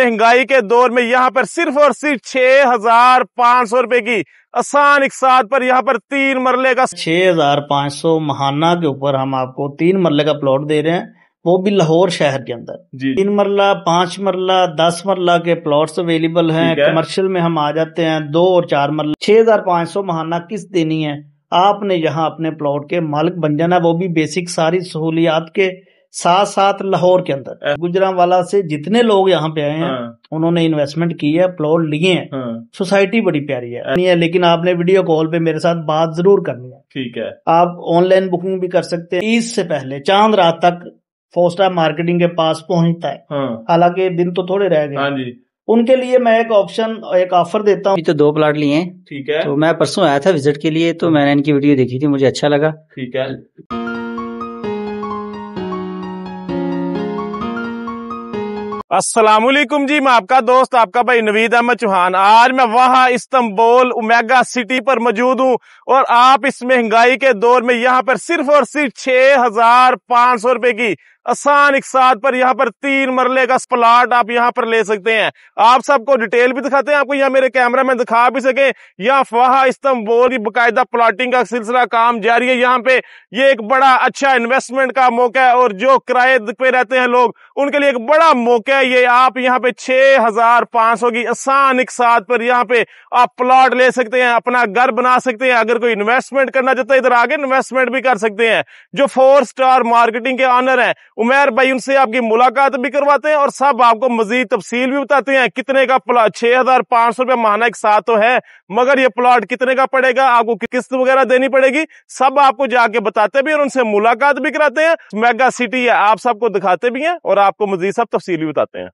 महंगाई के दौर में यहाँ पर सिर्फ और सिर्फ छह हजार पाँच सौ रूपए की आसान साथ पर यहाँ पर तीन मरले का छह हजार पाँच सौ महाना के ऊपर हम आपको तीन मरले का प्लॉट दे रहे हैं वो भी लाहौर शहर के अंदर तीन मरला पांच मरला दस मरला के प्लॉट्स अवेलेबल हैं कमर्शियल में हम आ जाते हैं दो और चार मरला छह हजार पाँच सौ महाना किस देनी है आपने यहाँ अपने प्लॉट के मालिक बन जाना वो भी बेसिक सारी सहूलियात के साथ साथ लाहौर के अंदर गुजरावाला से जितने लोग यहाँ पे आए हैं हाँ। उन्होंने इन्वेस्टमेंट की है प्लॉट लिए हैं सोसाइटी हाँ। बड़ी प्यारी है नहीं है लेकिन आपने वीडियो कॉल पे मेरे साथ बात जरूर करनी है ठीक है आप ऑनलाइन बुकिंग भी कर सकते हैं ईद से पहले चांद रात तक फोस्टा मार्केटिंग के पास पहुंचता है हाँ। हालांकि दिन तो थोड़े रह गए उनके लिए मैं एक ऑप्शन एक ऑफर देता हूँ तो दो प्लाट लिए हैं ठीक है तो मैं परसों आया था विजिट के लिए तो मैंने इनकी वीडियो देखी थी मुझे अच्छा लगा ठीक है असलम जी मैं आपका दोस्त आपका भाई नवीद अहमद चौहान आज मैं वहाँ इस्तंबोल उमेगा सिटी पर मौजूद हूँ और आप इस महंगाई के दौर में यहाँ पर सिर्फ और सिर्फ छह हजार पांच सौ रुपए की आसान एक साथ पर यहाँ पर तीन मरले का प्लाट आप यहाँ पर ले सकते हैं आप सबको डिटेल भी दिखाते हैं आपको यहाँ मेरे कैमरा में दिखा भी सके यहाँ फहा इस्तंबोल की बाकायदा प्लाटिंग का सिलसिला काम जारी है यहाँ पे ये एक बड़ा अच्छा इन्वेस्टमेंट का मौका है और जो किराए पे रहते हैं लोग उनके लिए एक बड़ा मौका है ये आप यहाँ पे छह हजार पांच सौ की आसान एक साथ पर यहाँ पे आप प्लॉट ले सकते हैं अपना घर बना सकते हैं अगर कोई इन्वेस्टमेंट करना चाहता है इधर आगे इन्वेस्टमेंट भी कर सकते हैं जो फोर स्टार मार्केटिंग के ऑनर है उमेर भाई उनसे आपकी मुलाकात भी करवाते हैं और सब आपको मजीद तफसील भी बताते हैं कितने का प्लाट छह हजार पांच सौ रुपया महाना एक साथ तो है मगर ये प्लाट कितने का पड़ेगा आपको किस्त वगैरह देनी पड़ेगी सब आपको जाके बताते भी और उनसे मुलाकात भी कराते हैं मेगा सिटी है आप सबको दिखाते भी हैं और आपको मजीद सब तफसील भी बताते हैं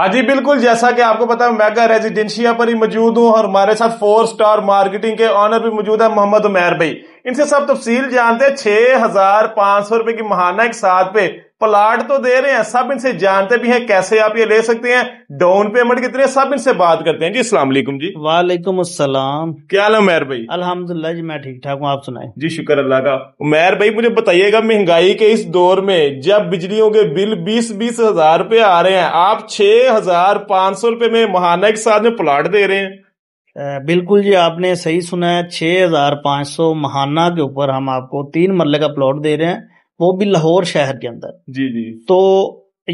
हाँ जी बिल्कुल जैसा कि आपको पता है मेगा रेजिडेंशिया पर ही मौजूद हूँ और हमारे साथ फोर स्टार मार्केटिंग के ऑनर भी मौजूद है मोहम्मद उमेर भाई इनसे सब तफसील जानते हैं छह हजार पांच सौ रुपए की महाना एक साथ पे प्लाट तो दे रहे हैं सब इनसे जानते भी हैं कैसे आप ये ले सकते हैं डाउन पेमेंट कितने सब इनसे बात करते हैं जी वालेकुम जी वालेकुम असलम क्या हाल उमेर भाई अल्हम्दुलिल्लाह जी मैं ठीक ठाक हूँ आप सुनाए जी शुक्र अल्लाह का उमेर भाई मुझे बताइएगा महंगाई के इस दौर में जब बिजलियों के बिल बीस बीस हजार रूपए आ रहे हैं आप छह हजार पांच सौ रुपए में महाना के साथ में प्लाट दे रहे हैं बिल्कुल जी आपने सही सुना है छह हज़ार पांच सौ महाना के ऊपर हम आपको तीन मरले का प्लॉट दे रहे हैं वो भी लाहौर शहर के अंदर जी जी तो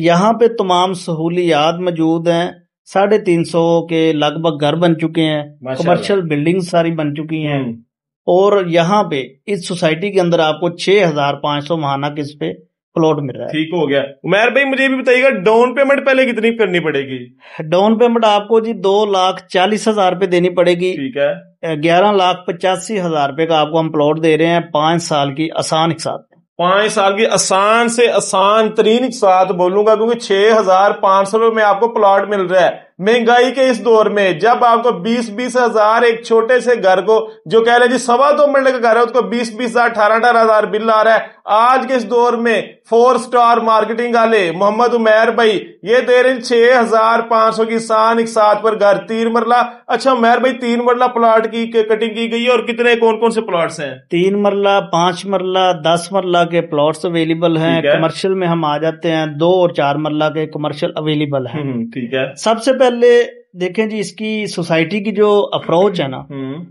यहाँ पे तमाम सहूलियात मौजूद हैं साढ़े तीन सौ के लगभग घर बन चुके हैं कमर्शियल बिल्डिंग सारी बन चुकी हैं हम्म। और यहाँ पे इस सोसाइटी के अंदर आपको छह हजार पांच सौ महाना किस पे प्लॉट मिल रहा है ठीक हो गया उमेर भाई मुझे भी बताइएगा डाउन पेमेंट पहले कितनी करनी पड़ेगी डाउन पेमेंट आपको जी दो लाख चालीस हजार रूपए देनी पड़ेगी ठीक है ग्यारह लाख पचासी हजार रूपए का आपको हम प्लॉट दे रहे हैं पांच साल की आसान हिसाब पांच साल की आसान से आसान तरीन साथ बोलूंगा क्योंकि छह हजार पांच सौ में आपको प्लॉट मिल रहा है महंगाई के इस दौर में जब आपको बीस बीस हजार एक छोटे से घर को जो कह रहे जी सवा दो मिनट का घर है उसको बीस बीस हजार अठारह अठारह हजार बिल आ रहा है आज के इस दौर में फोर स्टार मार्केटिंग वाले मोहम्मद उमेर भाई ये दे रहे छह हजार पांच सौ किसान एक साथ पर घर तीन मरला अच्छा उमेर भाई तीन मरला प्लाट की कटिंग की गई है और कितने कौन कौन से प्लॉट्स हैं तीन मरला पांच मरला दस मरला के प्लॉट्स अवेलेबल हैं है? कमर्शियल में हम आ जाते हैं दो और चार मरला के कमर्शियल अवेलेबल है ठीक है सबसे पहले देखें जी इसकी सोसाइटी की जो अप्रोच है ना हम्म।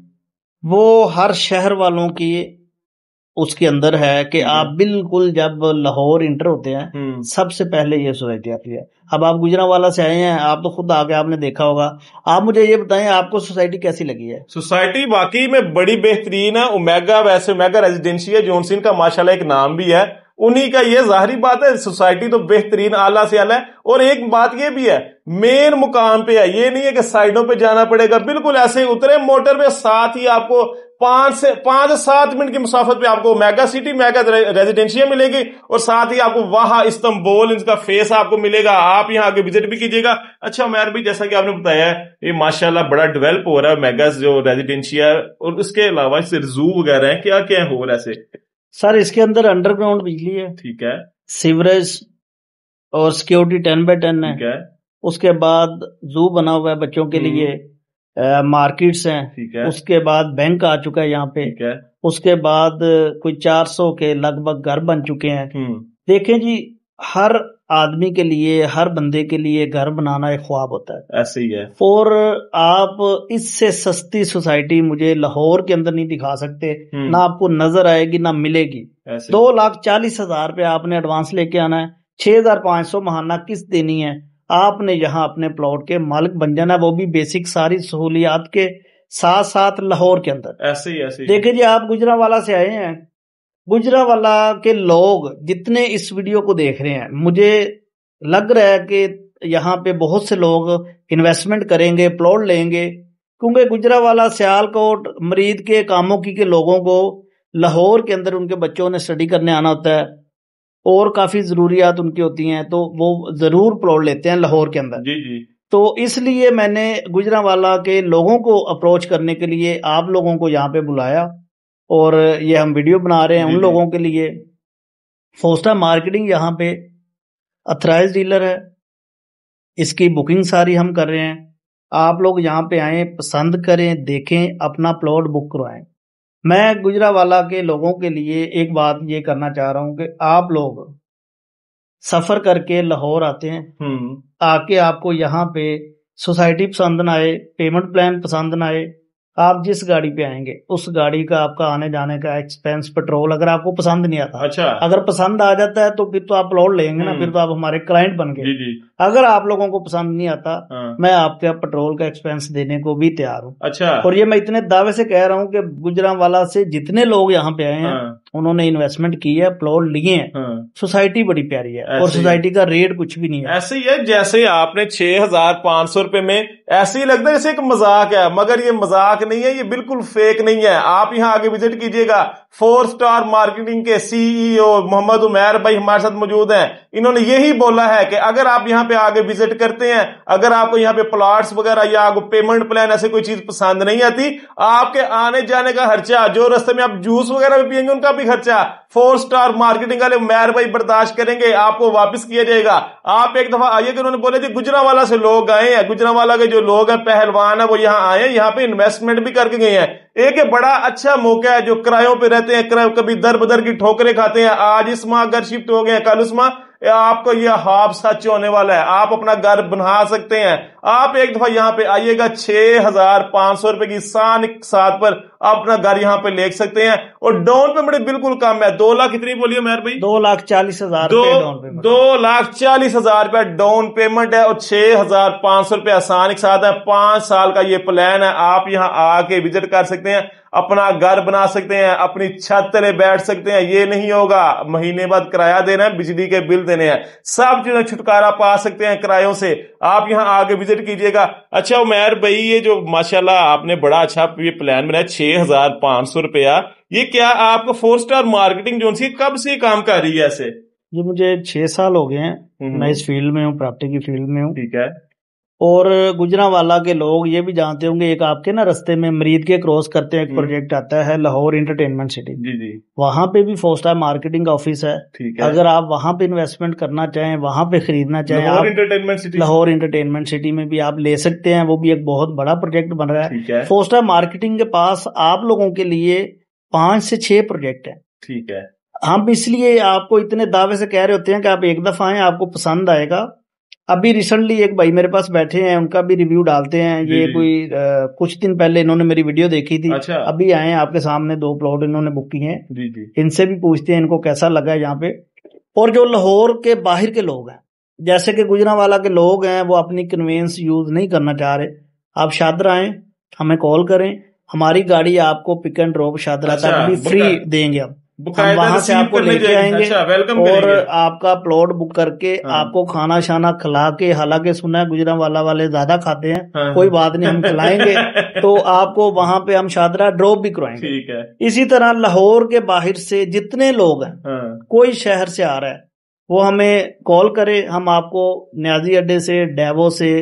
वो हर शहर वालों की उसके अंदर है कि आप बिल्कुल जब लाहौर इंटर होते हैं हम्म। सबसे पहले ये सोसाइटी आती है अब आप वाला से आए हैं आप तो खुद आके आपने देखा होगा आप मुझे ये बताएं आपको सोसाइटी कैसी लगी है सोसाइटी बाकी में बड़ी बेहतरीन है उमेगा वैसे उमेगा है जोनसिन का माशाला एक नाम भी है उन्हीं का ये जाहरी बात है सोसाइटी तो बेहतरीन आला से आला है और एक बात ये भी है मेन मुकाम पे है ये नहीं है कि साइडों पे जाना पड़ेगा बिल्कुल ऐसे उतरे मोटर में साथ ही आपको पांच से पांच सात मिनट की मुसाफत पे आपको मेगा सिटी मेगा रेजिडेंशिया मिलेगी और साथ ही आपको वहा इस्तंबोल इनका फेस आपको मिलेगा आप यहाँ आगे विजिट भी कीजिएगा अच्छा मैर भी जैसा कि आपने बताया ये माशाल्लाह बड़ा डेवलप हो रहा है मेगा जो रेजिडेंशिया और उसके अलावा इससे जू वगैरह है क्या क्या हो रहा है सर इसके अंदर अंडरग्राउंड बिजली है ठीक है सीवरेज और सिक्योरिटी टेन बाय टेन है उसके बाद जू बना हुआ है बच्चों के हम्म। लिए मार्केट्स हैं ठीक है उसके बाद बैंक आ चुका है यहाँ पे ठीक है उसके बाद कोई 400 के लगभग घर बन चुके हैं हम्म। देखें जी हर आदमी के लिए हर बंदे के लिए घर बनाना एक ख्वाब होता है ऐसे ही है और आप इससे सस्ती सोसाइटी मुझे लाहौर के अंदर नहीं दिखा सकते हम्म। ना आपको नजर आएगी ना मिलेगी दो लाख चालीस हजार रुपया आपने एडवांस लेके आना है छह हजार पांच सौ महाना किस्त देनी है आपने यहाँ अपने प्लॉट के मालिक बन जाना वो भी बेसिक सारी सहूलियात के साथ साथ लाहौर के अंदर ऐसे ही ऐसे देखे जी आप वाला से आए हैं गुजरा वाला के लोग जितने इस वीडियो को देख रहे हैं मुझे लग रहा है कि यहाँ पे बहुत से लोग इन्वेस्टमेंट करेंगे प्लॉट लेंगे क्योंकि गुजरा वाला सियालकोट मरीद के कामों की के लोगों को लाहौर के अंदर उनके बच्चों ने स्टडी करने आना होता है और काफी जरूरियात उनकी होती हैं तो वो जरूर प्लॉट लेते हैं लाहौर के अंदर जी जी तो इसलिए मैंने गुजरावाला के लोगों को अप्रोच करने के लिए आप लोगों को यहाँ पे बुलाया और ये हम वीडियो बना रहे हैं उन लोगों के लिए फोस्टा मार्केटिंग यहाँ पे अथराइज डीलर है इसकी बुकिंग सारी हम कर रहे हैं आप लोग यहाँ पे आए पसंद करें देखें अपना प्लॉट बुक करवाएं मैं गुजरावाला के लोगों के लिए एक बात ये करना चाह रहा हूँ कि आप लोग सफर करके लाहौर आते हैं आके हम्म। आपको यहाँ पे सोसाइटी पसंद ना आए पेमेंट प्लान पसंद ना आए आप जिस गाड़ी पे आएंगे उस गाड़ी का आपका आने जाने का एक्सपेंस पेट्रोल अगर आपको पसंद नहीं आता अच्छा अगर पसंद आ जाता है तो फिर तो आप लोड लेंगे ना हम्म। फिर तो आप हमारे क्लाइंट बन गए अगर आप लोगों को पसंद नहीं आता हाँ। मैं आपके पेट्रोल का एक्सपेंस देने को भी तैयार हूँ अच्छा और ये मैं इतने दावे से कह रहा हूँ कि गुजरा वाला से जितने लोग यहाँ पे आए हैं हाँ। उन्होंने इन्वेस्टमेंट की है प्लॉट लिए हैं सोसाइटी हाँ। बड़ी प्यारी है और सोसाइटी का रेट कुछ भी नहीं है ऐसे ही है जैसे आपने छह हजार पांच सौ रुपए में ऐसे ही लगता है जैसे एक मजाक है मगर ये मजाक नहीं है ये बिल्कुल फेक नहीं है आप यहाँ आगे विजिट कीजिएगा फोर स्टार मार्केटिंग के सीईओ e मोहम्मद उमैर भाई हमारे साथ मौजूद हैं इन्होंने यही बोला है कि अगर आप यहाँ पे आगे विजिट करते हैं अगर आपको यहाँ पे प्लॉट्स वगैरह या आपको पेमेंट प्लान ऐसे कोई चीज पसंद नहीं आती आपके आने जाने का खर्चा जो रस्ते में आप जूस वगैरह भी पियेंगे उनका भी खर्चा फोर स्टार मार्केटिंग वाले उमैर भाई बर्दाश्त करेंगे आपको वापस किया जाएगा आप एक दफा आइए कि उन्होंने बोले थे गुजरावाला से लोग आए हैं गुजरावाला के जो लोग हैं पहलवान है वो यहाँ आए हैं यहाँ पे इन्वेस्टमेंट भी करके गए हैं एक बड़ा अच्छा मौका है जो किरायों पे रहते हैं कभी दर बदर की ठोकरें खाते हैं आज इस माह घर शिफ्ट हो गए कल उस माह आपको यह हाफ सच होने वाला है आप अपना घर बना सकते हैं आप एक दफा यहाँ पे आइएगा छह हजार पांच सौ रुपए की शान सात पर अपना घर यहाँ पे ले सकते हैं और डाउन पेमेंट बिल्कुल कम है दो लाख कितनी बोलिए मेहर भाई दो लाख चालीस हजार दो दो लाख चालीस हजार रुपया डाउन पेमेंट है और छह हजार पांच सौ रुपया आसान एक साथ है पांच साल का ये प्लान है आप यहाँ आके विजिट कर सकते हैं अपना घर बना सकते हैं अपनी छत तले बैठ सकते हैं ये नहीं होगा महीने बाद किराया देना है बिजली के बिल देने हैं सब चीजें छुटकारा पा सकते हैं किरायों से आप यहाँ आगे विजिट कंसिडर कीजिएगा अच्छा उमेर भाई ये जो माशाल्लाह आपने बड़ा अच्छा ये प्लान बनाया छह हजार पांच सौ रुपया ये क्या आपको फोर स्टार मार्केटिंग जो सी कब से काम कर रही है ऐसे ये मुझे छह साल हो गए हैं हम्म। मैं इस फील्ड में हूँ प्रॉपर्टी की फील्ड में हूँ ठीक है और गुजरावाला के लोग ये भी जानते होंगे एक आपके ना रस्ते में मरीद के क्रॉस करते एक प्रोजेक्ट हम्म। आता है लाहौर इंटरटेनमेंट सिटी जी जी वहाँ पे भी फोस्टा मार्केटिंग ऑफिस है ठीक है अगर आप वहाँ पे इन्वेस्टमेंट करना चाहें वहाँ पे खरीदना चाहें Lahore entertainment city Lahore entertainment city में भी आप ले सकते हैं वो भी एक बहुत बड़ा प्रोजेक्ट बन रहा है फोस्टा मार्केटिंग के पास आप लोगों के लिए पांच से छह प्रोजेक्ट है ठीक है हम इसलिए आपको इतने दावे से कह रहे होते हैं कि आप एक दफा आए आपको पसंद आएगा अभी रिसेंटली एक भाई मेरे पास बैठे हैं उनका भी रिव्यू डालते हैं ये कोई आ, कुछ दिन पहले इन्होंने मेरी वीडियो देखी थी अच्छा। अभी आए हैं आपके सामने दो प्लॉट इन्होंने बुक किए हैं इनसे भी पूछते हैं इनको कैसा लगा यहाँ पे और जो लाहौर के बाहर के लोग हैं जैसे कि गुजरावाला के लोग हैं वो अपनी कन्वेंस यूज नहीं करना चाह रहे आप शादरा आए हमें कॉल करें हमारी गाड़ी आपको पिक एंड ड्रॉप शादरा तक अच्छा, भी फ्री देंगे आप वहां से आपको लेके आएंगे अच्छा, और आपका प्लॉट बुक करके हाँ। आपको खाना शाना खिला के हालांकि सुना है गुजरा वाला वाले ज्यादा खाते हैं हाँ। कोई बात नहीं हम खिलाएंगे तो आपको वहां पे हम शादरा ड्रॉप भी करवाएंगे ठीक है इसी तरह लाहौर के बाहर से जितने लोग हैं हाँ। कोई शहर से आ रहा है वो हमें कॉल करे हम आपको न्याजी अड्डे से डेवो से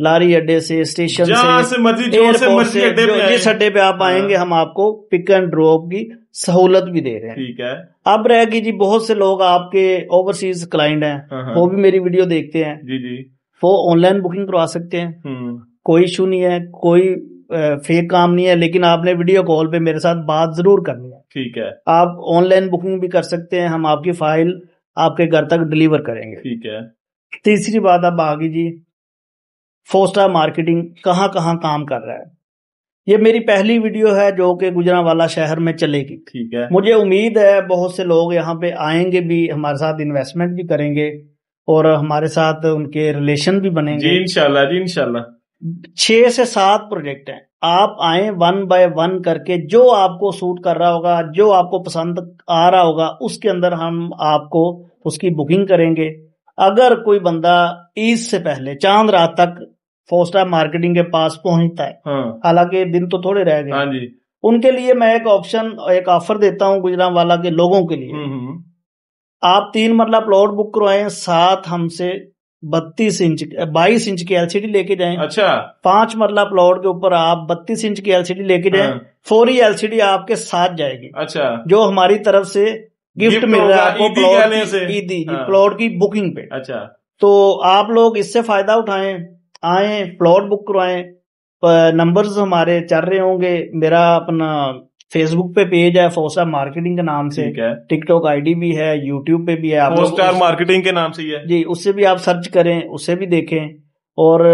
लारी अड्डे से स्टेशन से, से जिस अड्डे पे आप हाँ। आएंगे हम आपको पिक एंड ड्रॉप की सहूलत भी दे रहे हैं ठीक है अब रह गई जी बहुत से लोग आपके ओवरसीज क्लाइंट हैं हाँ, हाँ। वो भी मेरी वीडियो देखते हैं जी जी वो ऑनलाइन बुकिंग करवा सकते हैं हम्म। कोई इशू नहीं है कोई फेक काम नहीं है लेकिन आपने वीडियो कॉल पे मेरे साथ बात जरूर करनी है ठीक है आप ऑनलाइन बुकिंग भी कर सकते हैं हम आपकी फाइल आपके घर तक डिलीवर करेंगे ठीक है तीसरी बात अब आगे जी फोर स्टार मार्केटिंग कहाँ कहाँ काम कर रहा है ये मेरी पहली वीडियो है जो कि गुजरावाला शहर में चलेगी ठीक है मुझे उम्मीद है बहुत से लोग यहाँ पे आएंगे भी हमारे साथ इन्वेस्टमेंट भी करेंगे और हमारे साथ उनके रिलेशन भी बनेंगे जी इनशाला जी इंशाल्लाह छह से सात प्रोजेक्ट हैं आप आए वन बाय वन करके जो आपको सूट कर रहा होगा जो आपको पसंद आ रहा होगा उसके अंदर हम आपको उसकी बुकिंग करेंगे अगर कोई बंदा ईद से पहले चांद रात तक फोर स्टार मार्केटिंग के पास पहुंचता है हाँ। हालांकि दिन तो थोड़े रह गए हाँ जी उनके लिए मैं एक ऑप्शन एक ऑफर देता हूँ गुजरा वाला के लोगों के लिए हम्म, हम्म। आप तीन मरला मतलब प्लॉट बुक करवाए साथ हमसे बत्तीस इंच बाईस इंच की एलसीडी लेके जाए अच्छा पांच मरला मतलब प्लॉट के ऊपर आप बत्तीस इंच की एलसीडी लेके जाए फोर हाँ। ही एलसीडी आपके साथ जाएगी अच्छा जो हमारी तरफ से गिफ्ट, मिल रहा है प्लॉट प्लॉट e की बुकिंग e हाँ। पे अच्छा तो आप लोग इससे फायदा उठाएं आए प्लॉट बुक करवाए नंबर्स हमारे चल रहे होंगे मेरा अपना फेसबुक पे पेज है फोर स्टार मार्केटिंग के नाम से टिकटॉक आईडी भी है यूट्यूब पे भी है फोर स्टार मार्केटिंग के नाम से ही है जी उससे भी आप सर्च करें उससे भी देखें और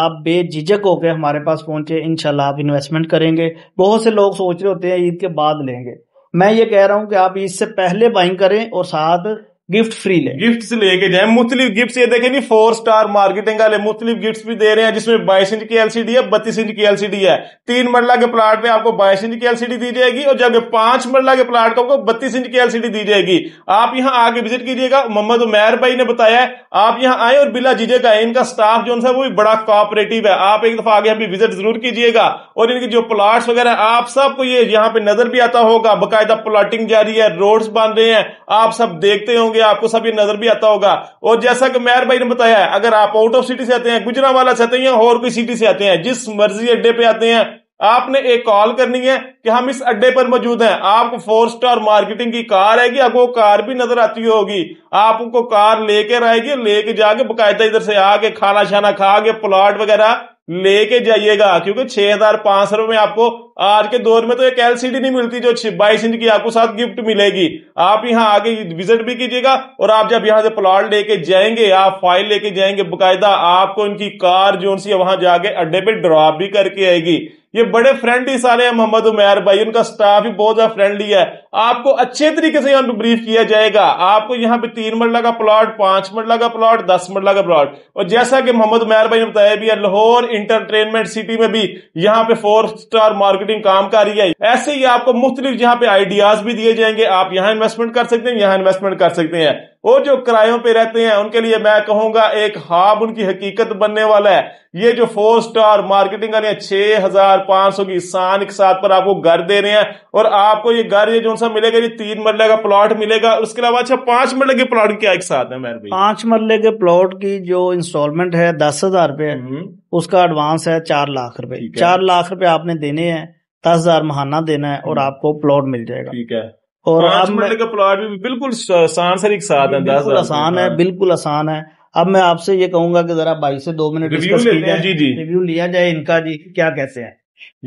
आप बेझिझक होकर हमारे पास पहुंचे इनशाला आप इन्वेस्टमेंट करेंगे बहुत से लोग सोच रहे होते हैं ईद के बाद लेंगे मैं ये कह रहा हूं कि आप ईद से पहले बाइंग करें और साथ गिफ्ट फ्री ले गिफ्ट लेके जाए मुख्तलिफ गिफ्ट ये देखें जी फोर स्टार मार्केटिंग वाले मुख्तलिफ गिफ्ट भी दे रहे हैं जिसमें बाईस इंच की एलसीडी है बत्तीस इंच की एलसीडी है तीन मरला के प्लाट में आपको बाईस इंच की एलसीडी दी जाएगी और जबकि पांच मरला के प्लाट को बत्तीस इंच की एलसीडी दी जाएगी आप यहाँ आके विजिट कीजिएगा मोहम्मद उमेर भाई ने बताया आप यहाँ आए और बिला जीजेगा इनका स्टाफ जो है वो भी बड़ा कॉपरेटिव है आप एक दफा आगे अभी विजिट जरूर कीजिएगा और इनके जो प्लाट्स वगैरह आप सबको ये यहाँ पे नजर भी आता होगा बाकायदा प्लाटिंग जारी है रोड्स बन रहे हैं आप सब देखते होंगे आपको सभी नजर भी आता होगा और जैसा कि मैर भाई ने बताया है अगर आप आउट ऑफ सिटी से आते हैं गुजरा वाला से आते हैं और कोई सिटी से आते हैं जिस मर्जी अड्डे पे आते हैं आपने एक कॉल करनी है कि हम इस अड्डे पर मौजूद हैं आपको फोर स्टार मार्केटिंग की कार आएगी आपको कार भी नजर आती होगी आपको कार लेकर आएगी लेके जाके बकायदा इधर से आके खाना शाना खा के प्लॉट वगैरह लेके जाइएगा क्योंकि छह हजार पांच सौ रुपए में आपको आज के दौर में तो एक एलसीडी नहीं मिलती जो बाईस इंच की आपको साथ गिफ्ट मिलेगी आप यहाँ आगे विजिट भी कीजिएगा और आप जब यहाँ से प्लॉट लेके जाएंगे आप फाइल लेके जाएंगे बकायदा आपको इनकी कार जो सी वहां जाके अड्डे पे ड्रॉप भी करके आएगी ये बड़े फ्रेंडली सारे हैं मोहम्मद उमेर भाई उनका स्टाफ भी बहुत ज्यादा फ्रेंडली है आपको अच्छे तरीके से यहाँ पे ब्रीफ किया जाएगा आपको यहाँ पे तीन मरला का प्लॉट पांच मरला का प्लॉट दस मरला का प्लॉट और जैसा कि मोहम्मद उमेर भाई ने बताया भी है लाहौर इंटरटेनमेंट सिटी में भी यहाँ पे फोर स्टार मार्केट मार्केटिंग काम कर रही है ऐसे ही आपको मुख्तलिफ यहाँ पे आइडियाज भी दिए जाएंगे आप यहाँ इन्वेस्टमेंट कर सकते हैं यहाँ इन्वेस्टमेंट कर सकते हैं वो जो किरायों पे रहते हैं उनके लिए मैं कहूंगा एक हाब उनकी हकीकत बनने वाला है ये जो फोर स्टार मार्केटिंग वाले छह हजार पांच सौ की शान के साथ पर आपको घर दे रहे हैं और आपको ये घर ये जो सा मिलेगा ये तीन मरले का प्लॉट मिलेगा उसके अलावा अच्छा पांच मरले के प्लॉट क्या एक साथ है मेरे भाई पांच मरले के प्लॉट की जो इंस्टॉलमेंट है दस हजार रुपये हम्म। उसका एडवांस है चार लाख रूपये चार लाख रूपये आपने देने हैं दस हजार महाना देना है और हम्म। आपको प्लॉट मिल जाएगा ठीक है और अब मैं का प्लॉट भी बिल्कुल आसान सर एक साथ है बिल्कुल आसान है हाँ। बिल्कुल आसान है अब मैं आपसे ये कहूंगा कि जरा भाई से दो मिनट रिव्यू ले जी जी रिव्यू लिया जाए इनका जी क्या कैसे है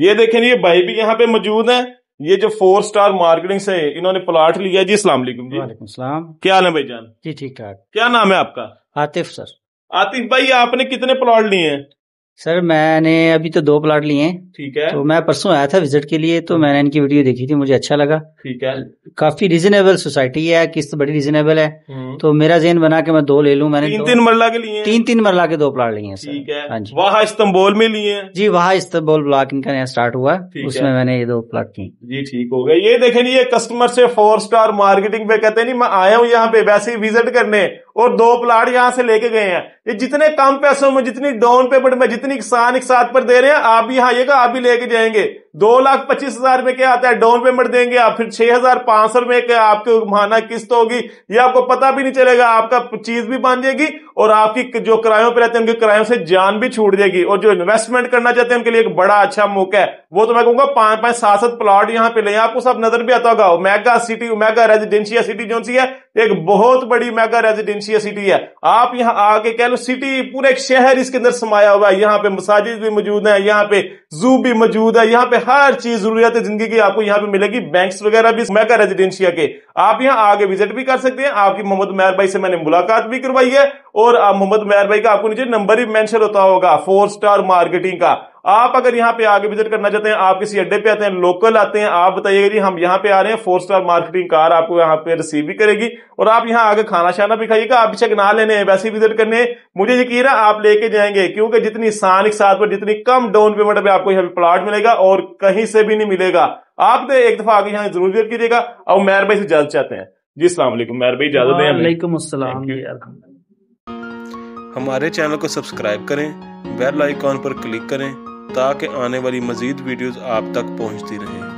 ये देखें ये भाई भी यहाँ पे मौजूद है ये जो फोर स्टार मार्केटिंग से इन्होंने प्लाट लिया जी असला क्या हाल है भाई जान जी ठीक ठाक क्या नाम है आपका आतिफ सर आतिफ भाई आपने कितने प्लॉट लिए हैं सर मैंने अभी तो दो प्लाट लिए हैं ठीक है तो मैं परसों आया था विजिट के लिए तो हाँ। मैंने इनकी वीडियो देखी थी मुझे अच्छा लगा ठीक है काफी रीजनेबल सोसाइटी है किस्त तो बड़ी रीजनेबल है हम्म। तो मेरा जेन बना के मैं दो ले लू मैंने तीन तीन मरला के लिए तीन तीन मरला के दो प्लाट लिए हैं ठीक है हाँ जी वहाँ इस्तम्बोल में लिए जी वहाँ इस्तंबोल ब्लॉक इनका नया स्टार्ट हुआ उसमें मैंने ये दो प्लाट किए जी ठीक हो गया ये देखे ये कस्टमर से फोर स्टार मार्केटिंग पे कहते नहीं मैं आया हूँ यहाँ पे वैसे ही विजिट करने और दो प्लाट यहां से लेके गए हैं ये जितने कम पैसों में जितनी डाउन पेमेंट में जितनी किसान एक साथ पर दे रहे हैं आप भी आइएगा आप भी लेके जाएंगे दो लाख पच्चीस हजार में क्या आता है डाउन पेमेंट देंगे आप फिर छह हजार पांच सौ में आपके माना किस्त होगी ये आपको पता भी नहीं चलेगा आपका चीज भी बन जाएगी और आपकी जो किरायों पर रहते हैं उनके किरायों से जान भी छूट जाएगी और जो इन्वेस्टमेंट करना चाहते हैं उनके लिए एक बड़ा अच्छा मौका है वो तो मैं कहूंगा पांच पांच सात सात प्लॉट यहाँ पे ले आपको सब नजर भी आता होगा mega city mega residentia city जो सी है एक बहुत बड़ी मेगा रेजिडेंशिया सिटी है आप यहाँ आके कह लो सिटी पूरा एक शहर इसके अंदर समाया हुआ है यहाँ पे मसाजिद भी मौजूद है यहाँ पे जू भी मौजूद है यहाँ पे हर चीज जरूरत जिंदगी की आपको यहाँ पे मिलेगी बैंक वगैरह भी मेगा रेजिडेंशिया के आप यहाँ आगे विजिट भी कर सकते हैं आपकी मोहम्मद मेहर भाई से मैंने मुलाकात भी करवाई है और मोहम्मद मैर भाई का आपको नीचे नंबर भी मेंशन होता होगा फोर स्टार मार्केटिंग का आप अगर यहाँ पे आगे विजिट करना चाहते हैं आप किसी अड्डे पे आते हैं लोकल आते हैं आप बताइएगा जी हम यहाँ पे आ रहे हैं फोर स्टार मार्केटिंग कार आपको यहाँ पे रिसीव भी करेगी और आप यहाँ आगे खाना शाना भी खाइएगा आप बेशक ना लेने हैं वैसे विजिट करने मुझे यकीन है आप लेके जाएंगे क्योंकि जितनी के साथ पर जितनी कम डाउन पेमेंट पे आपको यहाँ पे प्लाट मिलेगा और कहीं से भी नहीं मिलेगा आप एक दफा आगे यहाँ जरूर विजिट कीजिएगा और मैर भाई से जल्द चाहते हैं जी असला मैर भाई इजाजत हमारे चैनल को सब्सक्राइब करें बेल आइकॉन पर क्लिक करें ताकि आने वाली मज़ीद वीडियोस आप तक पहुंचती रहें